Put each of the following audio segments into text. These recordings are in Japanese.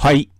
はい。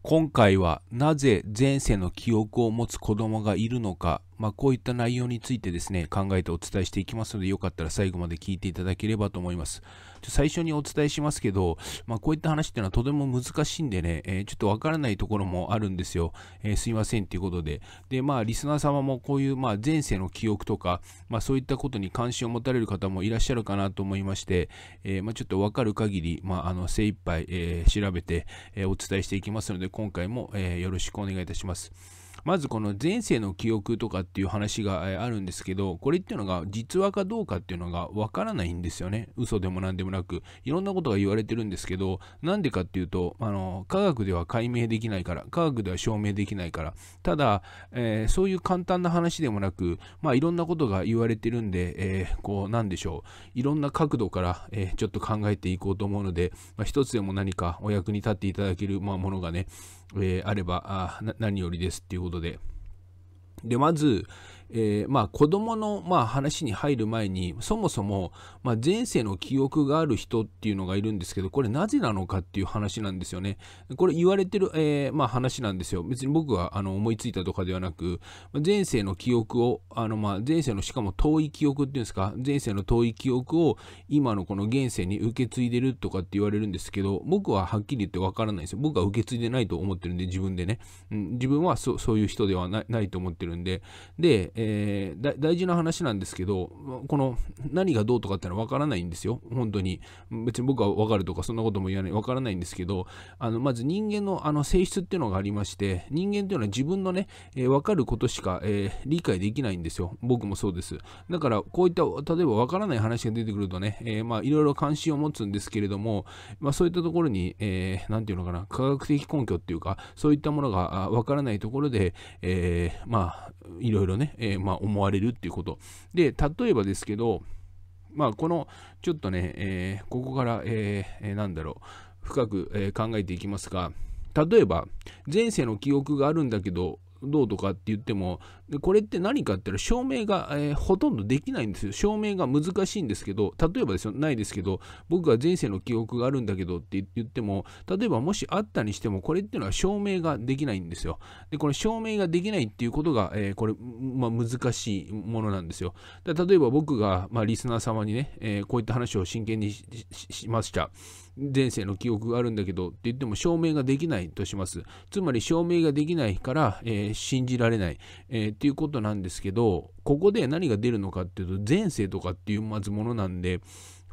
今回はなぜ前世の記憶を持つ子供がいるのかまあ、こういった内容についてですね、考えてお伝えしていきますので、よかったら最後まで聞いていただければと思います。最初にお伝えしますけど、まあ、こういった話っていうのはとても難しいんでね、えー、ちょっとわからないところもあるんですよ。えー、すいませんっていうことで。で、まあ、リスナー様もこういう、まあ、前世の記憶とか、まあ、そういったことに関心を持たれる方もいらっしゃるかなと思いまして、えー、まあ、ちょっとわかる限り、まあ、あの、精一杯、えー、調べて、えお伝えしていきますので、今回も、えよろしくお願いいたします。まずこの前世の記憶とかっていう話があるんですけど、これっていうのが実話かどうかっていうのがわからないんですよね。嘘でも何でもなく、いろんなことが言われてるんですけど、なんでかっていうと、あの、科学では解明できないから、科学では証明できないから、ただ、えー、そういう簡単な話でもなく、まあいろんなことが言われてるんで、えー、こう、なんでしょう、いろんな角度から、えー、ちょっと考えていこうと思うので、まあ、一つでも何かお役に立っていただける、まあ、ものがね、えー、あればあ何よりですっていうことで。で、まず、えー、まあ、子供の、まあ、話に入る前に、そもそも、まあ、前世の記憶がある人っていうのがいるんですけど、これなぜなのかっていう話なんですよね。これ言われてる、えー、まあ、話なんですよ。別に僕があの思いついたとかではなく、前世の記憶を、あの、まあ、前世のしかも遠い記憶っていうんですか、前世の遠い記憶を今のこの現世に受け継いでるとかって言われるんですけど、僕ははっきり言ってわからないですよ。僕は受け継いでないと思ってるんで、自分でね。うん、自分はそそういう人ではないないと思ってるんで、で、えー、大事な話なんですけど、この何がどうとかってのは分からないんですよ、本当に。別に僕は分かるとか、そんなことも言わない、分からないんですけど、あのまず人間のあの性質っていうのがありまして、人間っていうのは自分のね、えー、分かることしか、えー、理解できないんですよ、僕もそうです。だから、こういった、例えば分からない話が出てくるとね、えー、まあ、いろいろ関心を持つんですけれども、まあ、そういったところに、えー、ていうのかな、科学的根拠っていうか、そういったものが分からないところで、えー、まあ、いろいろね、えーえー、まあ、思われるっていうこと。で、例えばですけど、まあ、この、ちょっとね、えー、ここから、えー、なんだろう、深く、え考えていきますが、例えば、前世の記憶があるんだけど、どうとかって言っても、でこれって何かって言ったら証明が、えー、ほとんどできないんですよ。証明が難しいんですけど、例えばですよ、ないですけど、僕は前世の記憶があるんだけどって言っても、例えばもしあったにしても、これっていうのは証明ができないんですよ。で、これ証明ができないっていうことが、えー、これ、まあ、難しいものなんですよ。で例えば僕が、まあ、リスナー様にね、えー、こういった話を真剣にしました。前世の記憶があるんだけどって言っても証明ができないとします。つまり証明ができないから、えー、信じられない、えー、っていうことなんですけどここで何が出るのかっていうと前世とかっていうまずものなんで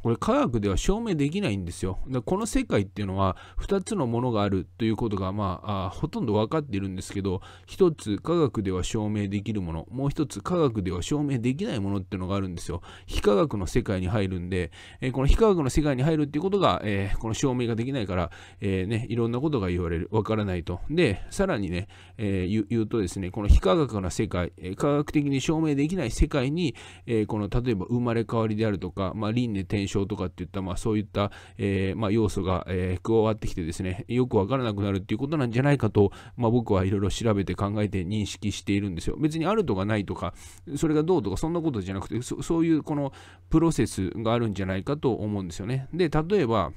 これ科学では証明できないんですよ。この世界っていうのは2つのものがあるということが、まあ、あほとんど分かっているんですけど1つ科学では証明できるものもう1つ科学では証明できないものっていうのがあるんですよ。非科学の世界に入るんで、えー、この非科学の世界に入るっていうことが、えー、この証明ができないから、えー、ね、いろんなことが言われる分からないと。でさらにね、え言うとですねこの非科学の世界、え科学的に証明できない世界に、えこの例えば生まれ変わりであるとか、まあ、輪廻転生症とかっていった、まあ、そういった、えー、まあ、要素が、えー、加わってきてですね、よくわからなくなるっていうことなんじゃないかと、まあ、僕はいろいろ調べて考えて認識しているんですよ。別にあるとかないとか、それがどうとか、そんなことじゃなくて、そういうこのプロセスがあるんじゃないかと思うんですよね。で、例えば、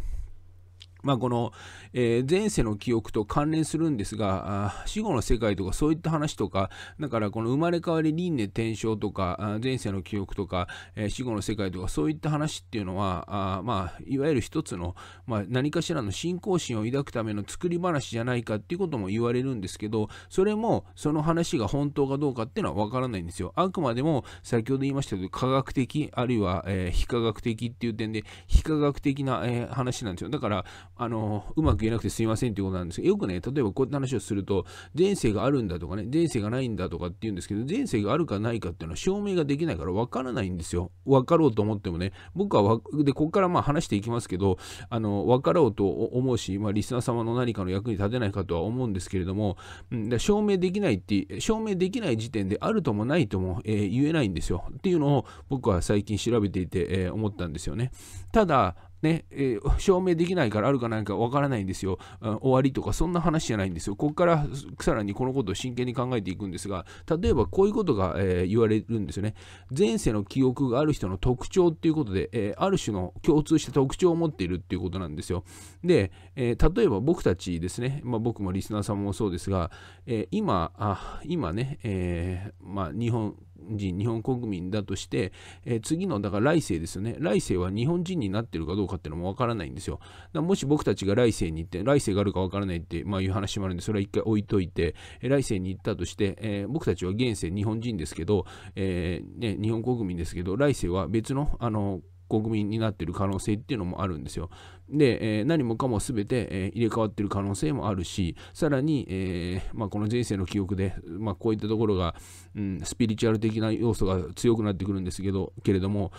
まあ、この、えー、前世の記憶と関連するんですが死後の世界とかそういった話とかだからこの生まれ変わり輪廻転生とか前世の記憶とか、えー、死後の世界とかそういった話っていうのはあ、まあ、いわゆる一つの、まあ、何かしらの信仰心を抱くための作り話じゃないかっていうことも言われるんですけどそれもその話が本当かどうかっていうのは分からないんですよあくまでも先ほど言いましたけど科学的あるいは、えー、非科学的っていう点で非科学的な、え話なんですよだからあの、うまく言えなくてすいませんっていうことなんですけど、よくね、例えばこういった話をすると、前世があるんだとかね、前世がないんだとかって言うんですけど、前世があるかないかっていうのは証明ができないから分からないんですよ。分かろうと思ってもね、僕は、で、ここからまあ話していきますけど、あの、分かろうと思うし、まあ、リスナー様の何かの役に立てないかとは思うんですけれども、うん、だ証明できないって、証明できない時点であるともないとも、えー、言えないんですよ。っていうのを僕は最近調べていて、えー、思ったんですよね。ただ、ね、えー、証明できないからあるかないかわからないんですよ、終わりとかそんな話じゃないんですよ。ここからさらにこのことを真剣に考えていくんですが、例えばこういうことが、えー、言われるんですよね。前世の記憶がある人の特徴っていうことで、えー、ある種の共通した特徴を持っているっていうことなんですよ。で、え例えば僕たちですね、まあ、僕もリスナーさんもそうですが、え今あ、今ね、えまあ、日本、人日本国民だとして、えー、次のだから来世ですよね来世は日本人になってるかどうかっていうのもわからないんですよもし僕たちが来世に行って来世があるかわからないって、まあ、いう話もあるんでそれは一回置いといて、えー、来世に行ったとして、えー、僕たちは現世日本人ですけど、えーね、日本国民ですけど来世は別のあの国民になっている可能性っていうのもあるんですよ。で、えー、何もかも全て、えー、入れ替わっている可能性もあるし、さらに、えー、まあ、この人生の記憶で、まあ、こういったところが、うん、スピリチュアル的な要素が強くなってくるんですけど、けれども、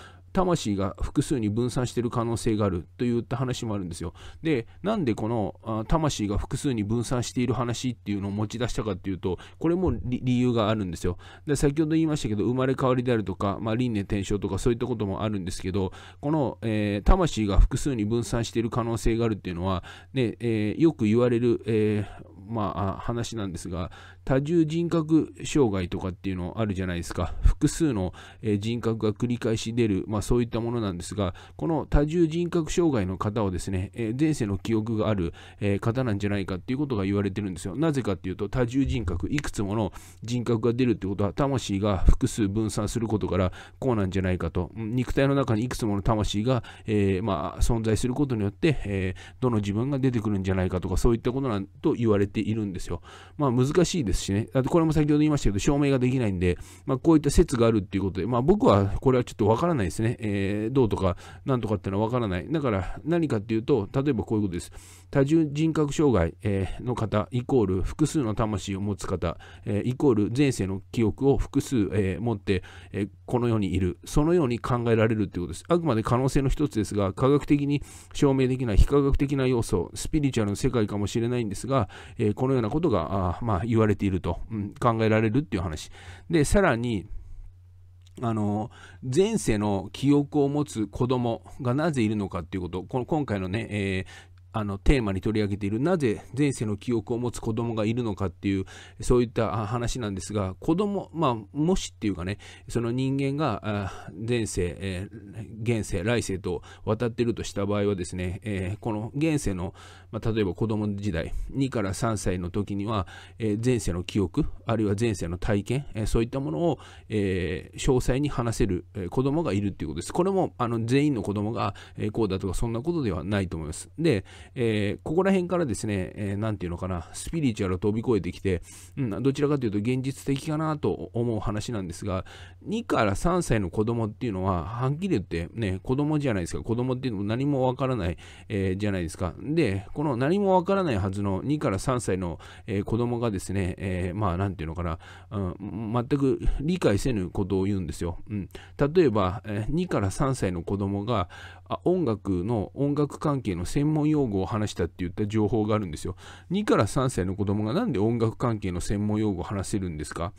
魂が複数に分散している可能性があるといった話もあるんですよ。で、なんでこの魂が複数に分散している話っていうのを持ち出したかっていうと、これも理由があるんですよ。で、先ほど言いましたけど、生まれ変わりであるとか、まあ、輪廻転生とかそういったこともあるんですけど、この、えー、魂が複数に分散している可能性があるっていうのは、ねえー、よく言われる、えー、まあ、話なんですが、多重人格障害とかっていうのあるじゃないですか。複数の人格が繰り返し出る、まあ、そういったものなんですが、この多重人格障害の方をですね、前世の記憶がある方なんじゃないかっていうことが言われてるんですよ。なぜかっていうと、多重人格、いくつもの人格が出るってことは、魂が複数分散することから、こうなんじゃないかと。肉体の中にいくつもの魂が、えー、まあ、存在することによって、えー、どの自分が出てくるんじゃないかとか、そういったことなんと言われているんですよ。まあ、難しいです。ですしね。あとこれも先ほど言いましたけど、証明ができないんで、まあ、こういった説があるっていうことで、まあ、僕はこれはちょっとわからないですね。えー、どうとか、なんとかっていうのはわからない。だから何かっていうと、例えばこういうことです。多重人格障害、の方、イコール複数の魂を持つ方、イコール前世の記憶を複数、持って、この世にいる。そのように考えられるということです。あくまで可能性の一つですが、科学的に証明できない非科学的な要素、スピリチュアルの世界かもしれないんですが、このようなことが、まあ、言われてていると、うん、考えられるっていう話。で、さらに、あの前世の記憶を持つ子供がなぜいるのかっていうことこの今回のね、えー、あのテーマに取り上げているなぜ前世の記憶を持つ子供がいるのかっていうそういった話なんですが子供まあもしっていうかねその人間が前世、現世来世と渡ってるとした場合はですね、この現世の、例えば子供時代2から3歳の時には、前世の記憶あるいは前世の体験、そういったものを、詳細に話せる、子供がいるっていうことですこれもあの全員の子供が、こうだとかそんなことではないと思いますでえー、ここら辺からですね、えー、ていうのかな、スピリチュアルを飛び越えてきて、うん、どちらかというと現実的かなと思う話なんですが、2から3歳の子供っていうのは、はっきり言ってね、子供じゃないですか、子供っていうのも何もわからない、えー、じゃないですか。で、この何もわからないはずの2から3歳の、えー、子供がですね、えー、まあ、なていうのかな、うん、全く理解せぬことを言うんですよ。うん、例えば、え2から3歳の子供があ音楽の、音楽関係の専門用語を話したって言った情報があるんですよ。2から3歳の子供がなんで音楽関係の専門用語を話せるんですか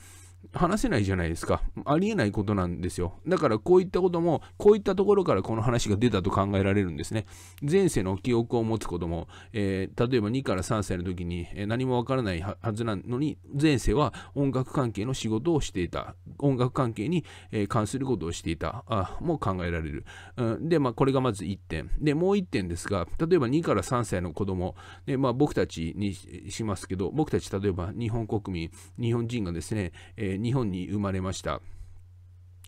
話せないじゃないですか。ありえないことなんですよ。だからこういったことも、こういったところからこの話が出たと考えられるんですね。前世の記憶を持つことも、えー、例えば2から3歳の時に、何もわからないはずなのに、前世は音楽関係の仕事をしていた。音楽関係に、関することをしていた。あも考えられる。で、まあ、これがまず1点。で、もう1点ですが、例えば2から3歳の子供、でまあ、僕たちにしますけど、僕たち例えば日本国民、日本人がですね、えー日本に生まれました。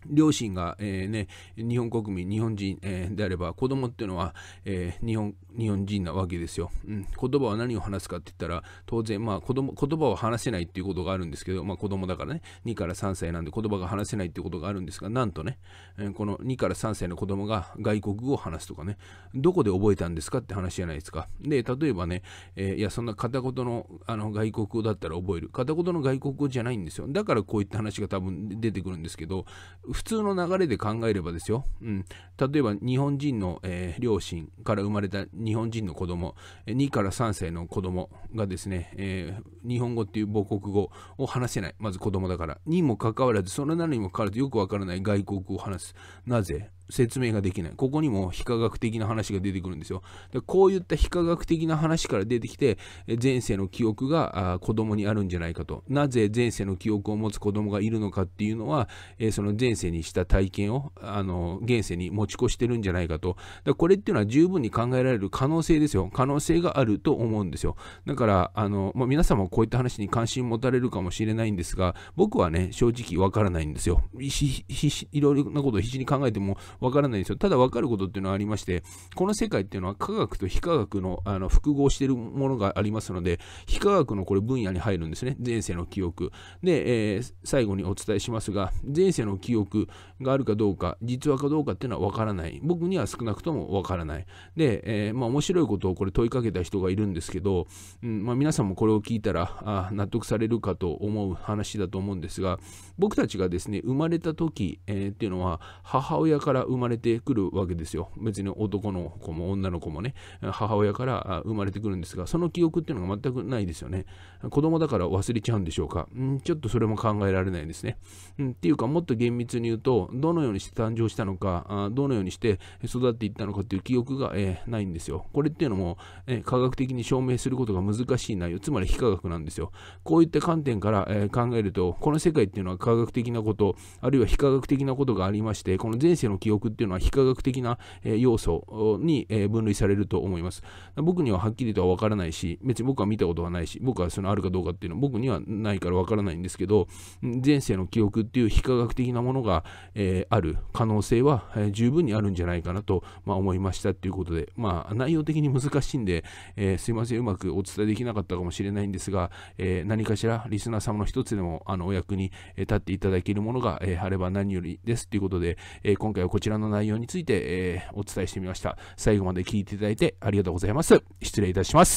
両親が、えーね、日本国民、日本人、えー、であれば、子供っていうのは、えー、日本日本人なわけですよ、うん。言葉は何を話すかって言ったら、当然、まあ子供、言葉は話せないっていうことがあるんですけど、まあ、子供だからね、2から3歳なんで言葉が話せないっていうことがあるんですが、なんとね、えー、この2から3歳の子供が外国語を話すとかね、どこで覚えたんですかって話じゃないですか。で、例えばね、えー、いや、そんな片言のあの外国語だったら覚える。片言の外国語じゃないんですよ。だからこういった話が多分出てくるんですけど、普通の流れで考えればですよ、うん、例えば日本人の、えー、両親から生まれた日本人の子供2から3歳の子供がですね、えー、日本語っていう母国語を話せないまず子供だからにもかかわらずそれなのにもかかわらずよくわからない外国語を話すなぜ説明ができない。ここにも非科学的な話が出てくるんですよ。でこういった非科学的な話から出てきて、前世の記憶が子供にあるんじゃないかと。なぜ前世の記憶を持つ子供がいるのかっていうのは、えその前世にした体験を、あの、現世に持ち越してるんじゃないかと。だこれっていうのは十分に考えられる可能性ですよ。可能性があると思うんですよ。だから、あの、まあ、皆様もこういった話に関心持たれるかもしれないんですが、僕はね、正直わからないんですよ。いろいろなことを必死に考えても、わからないですよ。ただわかることっていうのはありまして、この世界っていうのは科学と非科学のあの複合しているものがありますので、非科学のこれ分野に入るんですね。前世の記憶。で、えー、最後にお伝えしますが、前世の記憶があるかどうか、実話かどうかっていうのはわからない。僕には少なくともわからない。で、えー、まあ面白いことをこれ問いかけた人がいるんですけど、うんまあ、皆さんもこれを聞いたらあ納得されるかと思う話だと思うんですが、僕たちがですね、生まれた時、えー、っていうのは母親から生まれてくるわけですよ。別に男の子も女の子もね、母親から生まれてくるんですが、その記憶っていうのが全くないですよね。子供だから忘れちゃうんでしょうか。んちょっとそれも考えられないですね。んっていうか、もっと厳密に言うと、どのようにして誕生したのか、あどのようにして育っていったのかっていう記憶が、えー、ないんですよ。これっていうのも、えー、科学的に証明することが難しい内容、つまり非科学なんですよ。こういった観点から、えー、考えると、この世界っていうのは科学的なこと、あるいは非科学的なことがありまして、この前世の記憶憶っていうのは非科学的な、え要素に、え分類されると思います。僕にははっきりとは分からないし、別に僕は見たことはないし、僕はそのあるかどうかっていうのは僕にはないから分からないんですけど、前世の記憶っていう非科学的なものが、えある可能性は、十分にあるんじゃないかなと、ま思いましたっていうことで、まあ、内容的に難しいんで、えー、すいません、うまくお伝えできなかったかもしれないんですが、えー、何かしらリスナー様の一つでもあのお役に立っていただけるものが、えー、あれば何よりですということで、え今回はこちらちらの内容について、えー、お伝えしてみました。最後まで聞いていただいてありがとうございます。失礼いたします。